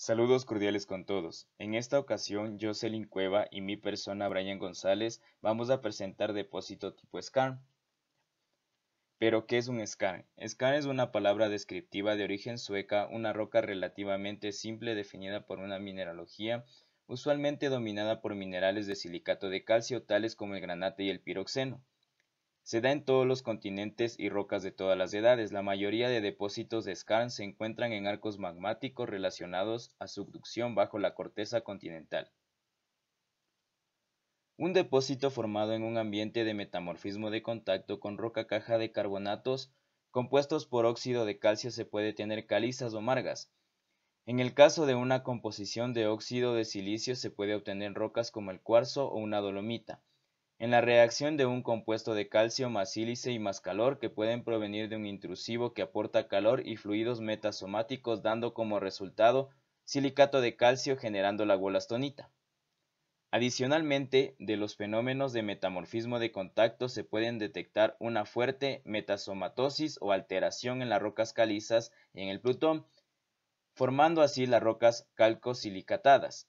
Saludos cordiales con todos. En esta ocasión, yo, Jocelyn Cueva y mi persona Brian González vamos a presentar depósito tipo SCAR. Pero, ¿qué es un SCARN? SCARN es una palabra descriptiva de origen sueca, una roca relativamente simple definida por una mineralogía usualmente dominada por minerales de silicato de calcio tales como el granate y el piroxeno. Se da en todos los continentes y rocas de todas las edades. La mayoría de depósitos de skarn se encuentran en arcos magmáticos relacionados a subducción bajo la corteza continental. Un depósito formado en un ambiente de metamorfismo de contacto con roca caja de carbonatos compuestos por óxido de calcio se puede tener calizas o margas. En el caso de una composición de óxido de silicio se puede obtener rocas como el cuarzo o una dolomita en la reacción de un compuesto de calcio más sílice y más calor que pueden provenir de un intrusivo que aporta calor y fluidos metasomáticos dando como resultado silicato de calcio generando la wollastonita. Adicionalmente, de los fenómenos de metamorfismo de contacto se pueden detectar una fuerte metasomatosis o alteración en las rocas calizas y en el plutón, formando así las rocas calcosilicatadas,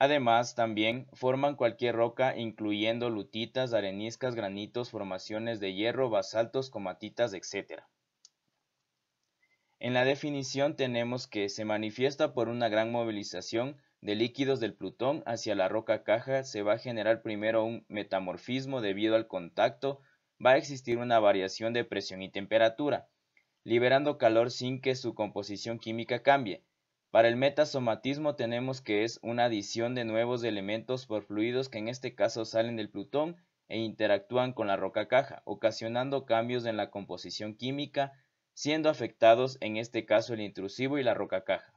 Además, también forman cualquier roca, incluyendo lutitas, areniscas, granitos, formaciones de hierro, basaltos, comatitas, etc. En la definición tenemos que se manifiesta por una gran movilización de líquidos del plutón hacia la roca caja, se va a generar primero un metamorfismo debido al contacto, va a existir una variación de presión y temperatura, liberando calor sin que su composición química cambie. Para el metasomatismo tenemos que es una adición de nuevos elementos por fluidos que en este caso salen del plutón e interactúan con la roca caja, ocasionando cambios en la composición química, siendo afectados en este caso el intrusivo y la roca caja.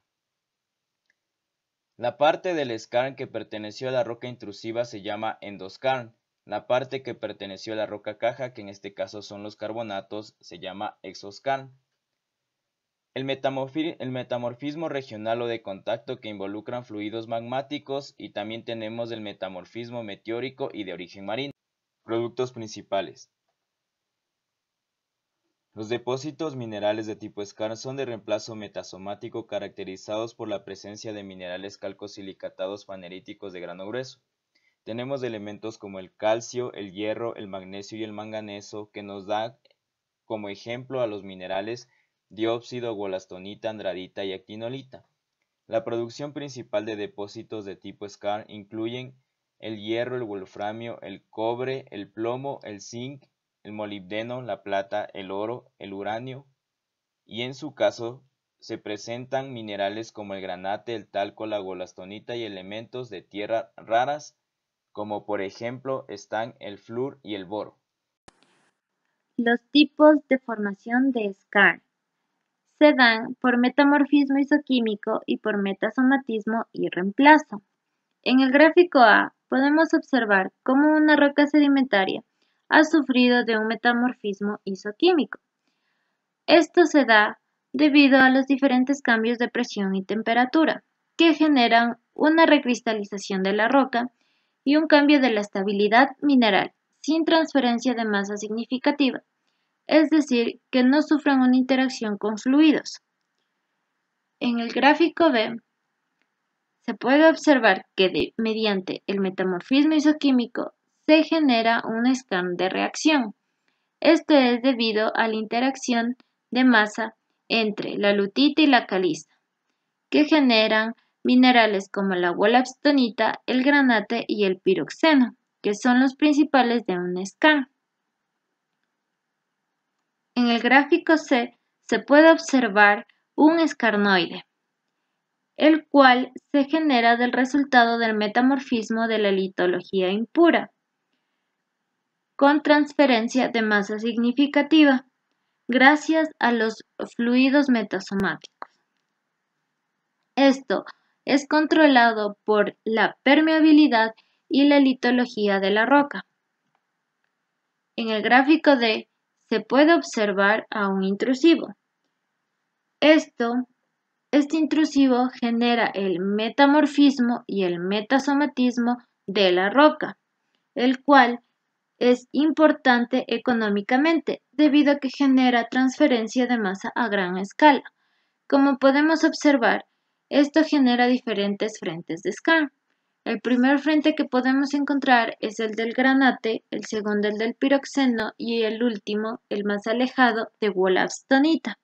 La parte del escarn que perteneció a la roca intrusiva se llama endoscarn, la parte que perteneció a la roca caja, que en este caso son los carbonatos, se llama exoscarn. El, metamorfismo regional o de contacto que involucran fluidos magmáticos y también tenemos el metamorfismo meteórico y de origen marino. Productos principales. Los depósitos minerales de tipo escar son de reemplazo metasomático caracterizados por la presencia de minerales calcosilicatados paneríticos de grano grueso. Tenemos elementos como el calcio, el hierro, el magnesio y el manganeso que nos da como ejemplo a los minerales dióxido, golastonita, andradita y actinolita. La producción principal de depósitos de tipo SCAR incluyen el hierro, el wolframio, el cobre, el plomo, el zinc, el molibdeno, la plata, el oro, el uranio y en su caso se presentan minerales como el granate, el talco, la golastonita y elementos de tierra raras como por ejemplo están el flúor y el boro. Los tipos de formación de SCAR se dan por metamorfismo isoquímico y por metasomatismo y reemplazo. En el gráfico A podemos observar cómo una roca sedimentaria ha sufrido de un metamorfismo isoquímico. Esto se da debido a los diferentes cambios de presión y temperatura, que generan una recristalización de la roca y un cambio de la estabilidad mineral, sin transferencia de masa significativa es decir, que no sufran una interacción con fluidos. En el gráfico B se puede observar que mediante el metamorfismo isoquímico se genera un scan de reacción. Esto es debido a la interacción de masa entre la lutita y la caliza, que generan minerales como la wollastonita, el granate y el piroxeno, que son los principales de un scan. En el gráfico C se puede observar un escarnoide, el cual se genera del resultado del metamorfismo de la litología impura, con transferencia de masa significativa, gracias a los fluidos metasomáticos. Esto es controlado por la permeabilidad y la litología de la roca. En el gráfico D se puede observar a un intrusivo. Esto, este intrusivo genera el metamorfismo y el metasomatismo de la roca, el cual es importante económicamente debido a que genera transferencia de masa a gran escala. Como podemos observar, esto genera diferentes frentes de escala. El primer frente que podemos encontrar es el del granate, el segundo el del piroxeno y el último, el más alejado, de wollastonita.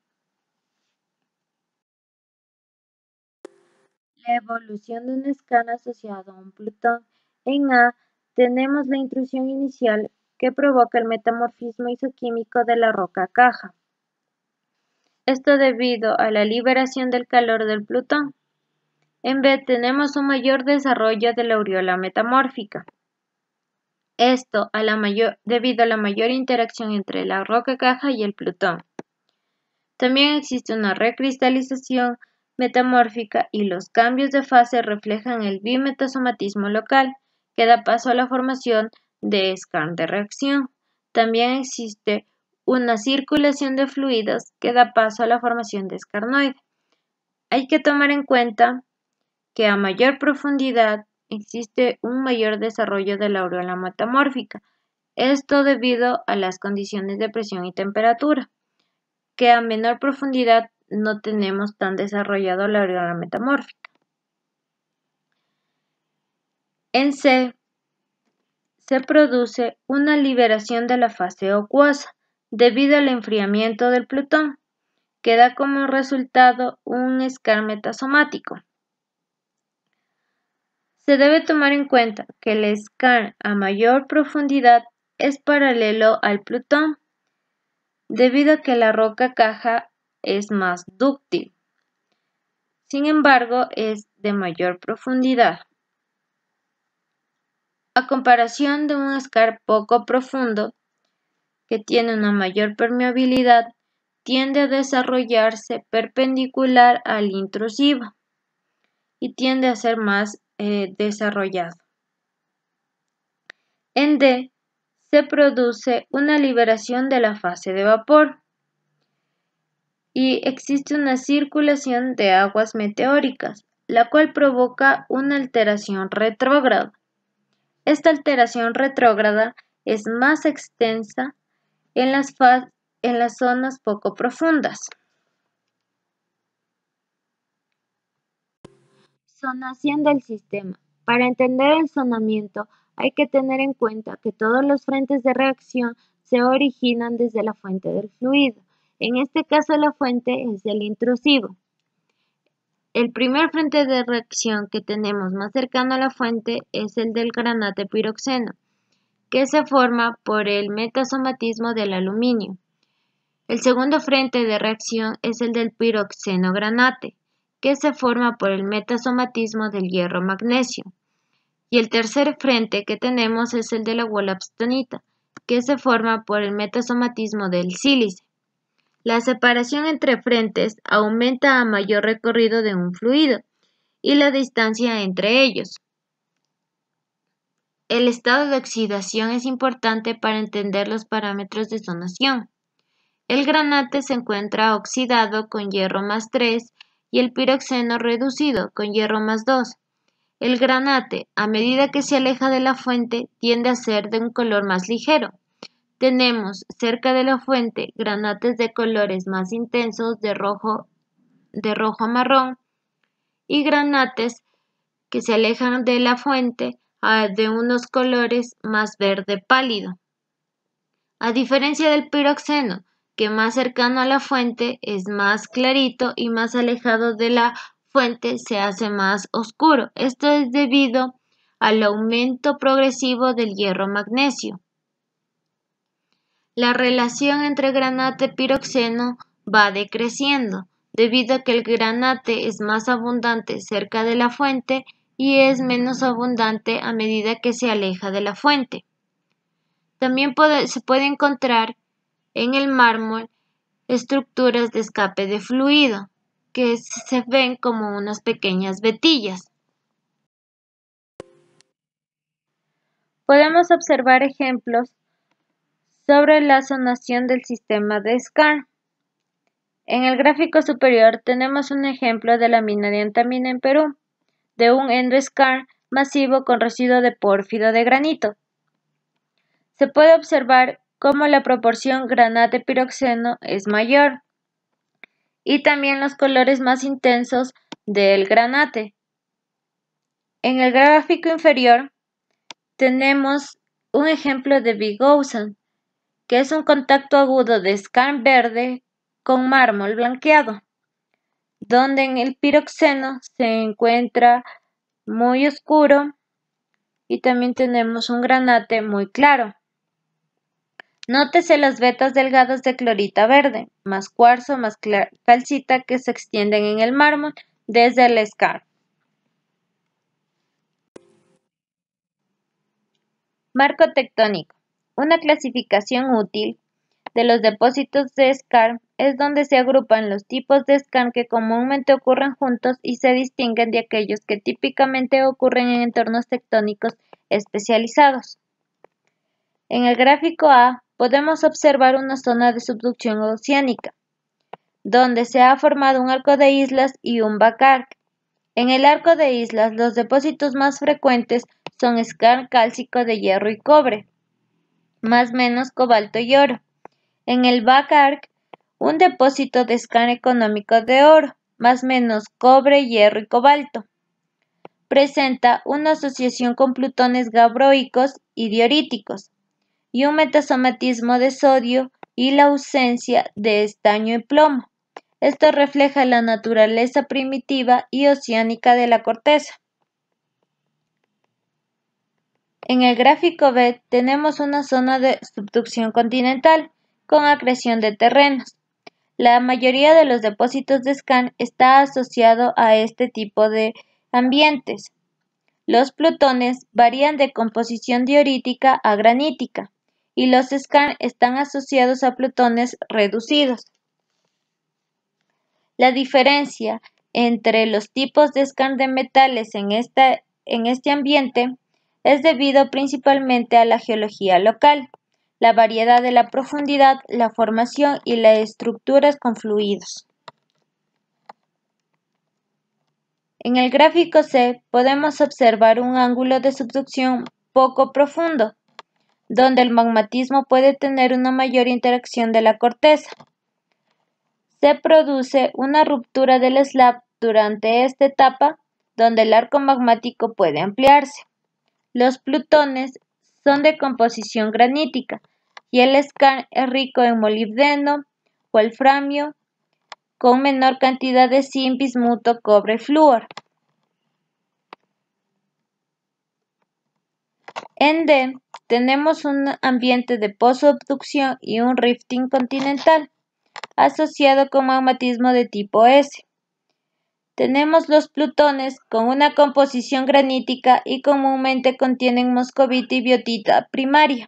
La evolución de un escáner asociado a un plutón. En A tenemos la intrusión inicial que provoca el metamorfismo isoquímico de la roca caja. Esto debido a la liberación del calor del plutón en vez, tenemos un mayor desarrollo de la aureola metamórfica. Esto debido a la mayor interacción entre la roca caja y el plutón. También existe una recristalización metamórfica y los cambios de fase reflejan el bimetasomatismo local, que da paso a la formación de escarn de reacción. También existe una circulación de fluidos que da paso a la formación de escarnoide. Hay que tomar en cuenta que a mayor profundidad existe un mayor desarrollo de la aureola metamórfica, esto debido a las condiciones de presión y temperatura, que a menor profundidad no tenemos tan desarrollado la aureola metamórfica. En C se produce una liberación de la fase acuosa debido al enfriamiento del plutón, que da como resultado un escarmetasomático. metasomático. Se debe tomar en cuenta que el scar a mayor profundidad es paralelo al Plutón, debido a que la roca caja es más dúctil. Sin embargo, es de mayor profundidad. A comparación de un scar poco profundo, que tiene una mayor permeabilidad, tiende a desarrollarse perpendicular al intrusivo y tiende a ser más eh, desarrollado. En D se produce una liberación de la fase de vapor y existe una circulación de aguas meteóricas, la cual provoca una alteración retrógrada. Esta alteración retrógrada es más extensa en las zonas poco profundas. Sonación del sistema. Para entender el sonamiento hay que tener en cuenta que todos los frentes de reacción se originan desde la fuente del fluido. En este caso la fuente es el intrusivo. El primer frente de reacción que tenemos más cercano a la fuente es el del granate piroxeno, que se forma por el metasomatismo del aluminio. El segundo frente de reacción es el del piroxeno granate, que se forma por el metasomatismo del hierro-magnesio. Y el tercer frente que tenemos es el de la wollastonita, que se forma por el metasomatismo del sílice. La separación entre frentes aumenta a mayor recorrido de un fluido y la distancia entre ellos. El estado de oxidación es importante para entender los parámetros de sonación. El granate se encuentra oxidado con hierro más 3 y el piroxeno reducido con hierro más 2. El granate, a medida que se aleja de la fuente, tiende a ser de un color más ligero. Tenemos cerca de la fuente granates de colores más intensos de rojo, de rojo a marrón y granates que se alejan de la fuente de unos colores más verde pálido. A diferencia del piroxeno, que más cercano a la fuente es más clarito y más alejado de la fuente se hace más oscuro. Esto es debido al aumento progresivo del hierro magnesio. La relación entre granate y piroxeno va decreciendo debido a que el granate es más abundante cerca de la fuente y es menos abundante a medida que se aleja de la fuente. También se puede encontrar en el mármol estructuras de escape de fluido, que se ven como unas pequeñas vetillas. Podemos observar ejemplos sobre la zonación del sistema de SCAR. En el gráfico superior tenemos un ejemplo de la mina de antamina en Perú, de un endoscar masivo con residuo de pórfido de granito. Se puede observar como la proporción granate-piroxeno es mayor, y también los colores más intensos del granate. En el gráfico inferior tenemos un ejemplo de bigosan, que es un contacto agudo de scan verde con mármol blanqueado, donde en el piroxeno se encuentra muy oscuro y también tenemos un granate muy claro. Nótese las vetas delgadas de clorita verde, más cuarzo, más calcita que se extienden en el mármol desde el SCAR. Marco tectónico. Una clasificación útil de los depósitos de scar es donde se agrupan los tipos de scan que comúnmente ocurren juntos y se distinguen de aquellos que típicamente ocurren en entornos tectónicos especializados. En el gráfico A podemos observar una zona de subducción oceánica, donde se ha formado un arco de islas y un backarc. En el arco de islas, los depósitos más frecuentes son escarn cálcico de hierro y cobre, más menos cobalto y oro. En el backarc, un depósito de escarn económico de oro, más menos cobre, hierro y cobalto. Presenta una asociación con plutones gabroicos y dioríticos, y un metasomatismo de sodio y la ausencia de estaño y plomo. Esto refleja la naturaleza primitiva y oceánica de la corteza. En el gráfico B tenemos una zona de subducción continental con acreción de terrenos. La mayoría de los depósitos de scan está asociado a este tipo de ambientes. Los plutones varían de composición diorítica a granítica y los scan están asociados a plutones reducidos. La diferencia entre los tipos de scan de metales en, en este ambiente es debido principalmente a la geología local, la variedad de la profundidad, la formación y las estructuras con fluidos. En el gráfico C podemos observar un ángulo de subducción poco profundo, donde el magmatismo puede tener una mayor interacción de la corteza. Se produce una ruptura del slab durante esta etapa, donde el arco magmático puede ampliarse. Los plutones son de composición granítica y el scan es rico en molibdeno, o alframio, con menor cantidad de zinc, bismuto, cobre y flúor. En tenemos un ambiente de pozo y un rifting continental, asociado con magmatismo de tipo S. Tenemos los plutones con una composición granítica y comúnmente contienen moscovita y biotita primaria.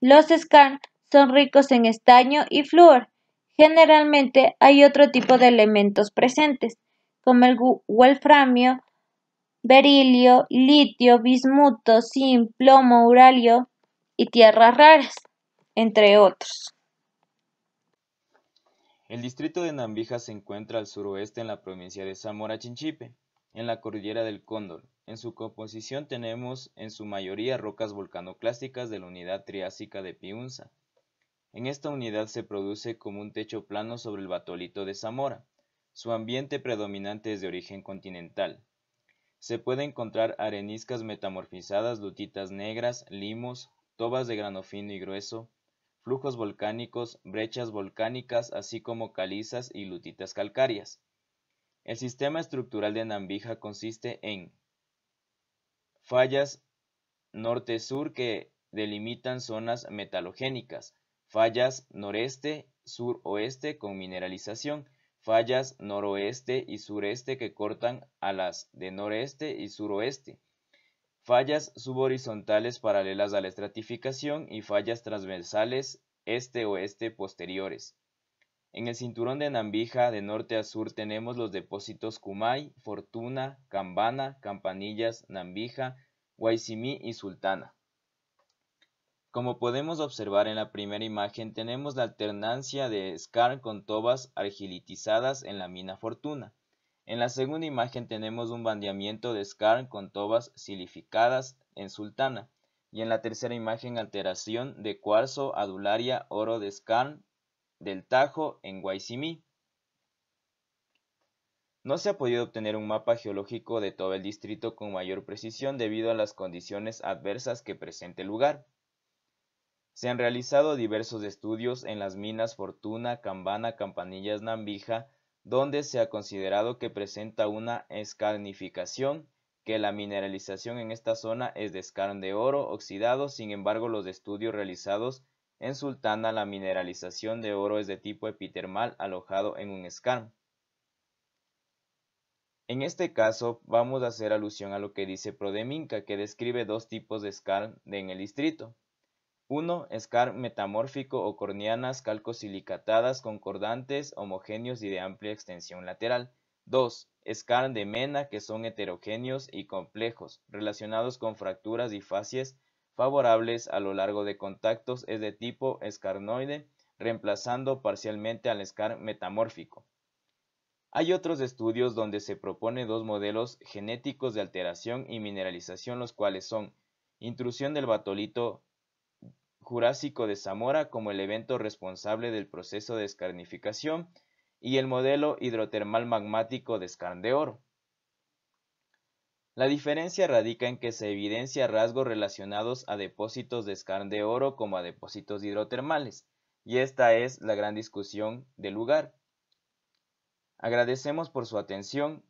Los scarn son ricos en estaño y flúor. Generalmente hay otro tipo de elementos presentes, como el wolframio, berilio, litio, bismuto, zinc, plomo, uralio y tierras raras, entre otros. El distrito de Nambija se encuentra al suroeste en la provincia de Zamora Chinchipe, en la cordillera del Cóndor. En su composición tenemos en su mayoría rocas volcanoclásicas de la unidad triásica de Piunza. En esta unidad se produce como un techo plano sobre el batolito de Zamora. Su ambiente predominante es de origen continental, se puede encontrar areniscas metamorfizadas, lutitas negras, limos, tobas de grano fino y grueso, flujos volcánicos, brechas volcánicas, así como calizas y lutitas calcáreas. El sistema estructural de Nambija consiste en fallas norte-sur que delimitan zonas metalogénicas, fallas noreste-sur-oeste con mineralización, fallas noroeste y sureste que cortan a las de noreste y suroeste, fallas subhorizontales paralelas a la estratificación y fallas transversales este-oeste posteriores. En el cinturón de Nambija, de norte a sur, tenemos los depósitos Kumay, Fortuna, Cambana, Campanillas, Nambija, Guaisimí y Sultana. Como podemos observar en la primera imagen tenemos la alternancia de skarn con tobas argilitizadas en la mina Fortuna. En la segunda imagen tenemos un bandeamiento de skarn con tobas silificadas en Sultana. Y en la tercera imagen alteración de cuarzo adularia oro de skarn del Tajo en Guaysimí. No se ha podido obtener un mapa geológico de todo el distrito con mayor precisión debido a las condiciones adversas que presenta el lugar. Se han realizado diversos estudios en las minas Fortuna, Cambana, Campanillas, Nambija, donde se ha considerado que presenta una escarnificación, que la mineralización en esta zona es de escarn de oro oxidado, sin embargo los estudios realizados en Sultana la mineralización de oro es de tipo epitermal alojado en un escarn. En este caso vamos a hacer alusión a lo que dice Prodeminca, que describe dos tipos de escarn en el distrito. 1. Scar metamórfico o corneanas calcosilicatadas concordantes homogéneos y de amplia extensión lateral. 2. Scar de mena que son heterogéneos y complejos, relacionados con fracturas y facies favorables a lo largo de contactos es de tipo escarnoide, reemplazando parcialmente al scar metamórfico. Hay otros estudios donde se propone dos modelos genéticos de alteración y mineralización, los cuales son intrusión del batolito Jurásico de Zamora como el evento responsable del proceso de escarnificación y el modelo hidrotermal magmático de escarn de Oro. La diferencia radica en que se evidencia rasgos relacionados a depósitos de escarn de Oro como a depósitos hidrotermales, y esta es la gran discusión del lugar. Agradecemos por su atención